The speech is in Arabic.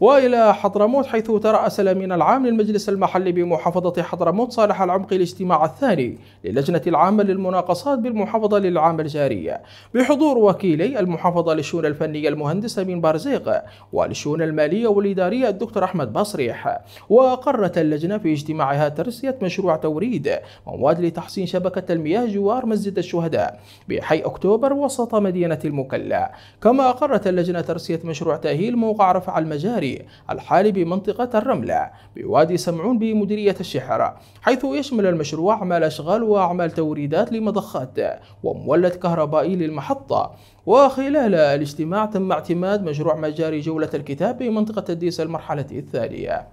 وإلى حضرموت حيث ترأس الأمين العام للمجلس المحلي بمحافظة حضرموت صالح العمقي الاجتماع الثاني للجنة العامة للمناقصات بالمحافظة للعام الجاري بحضور وكيلي المحافظة للشؤون الفنية المهندس أمين بارزيق وللشؤون المالية والإدارية الدكتور أحمد بصريح واقرت اللجنة في اجتماعها ترسية مشروع توريد مواد لتحسين شبكة المياه جوار مسجد الشهداء بحي أكتوبر وسط مدينة المكلا كما أقرت اللجنة ترسية مشروع تأهيل موقع رفع المجاري الرملي الحالي بمنطقة الرملة بوادي سمعون بمديرية الشحر حيث يشمل المشروع أعمال أشغال وأعمال توريدات لمضخات ومولد كهربائي للمحطة وخلال الاجتماع تم اعتماد مشروع مجاري جولة الكتاب بمنطقة الديس المرحلة الثانية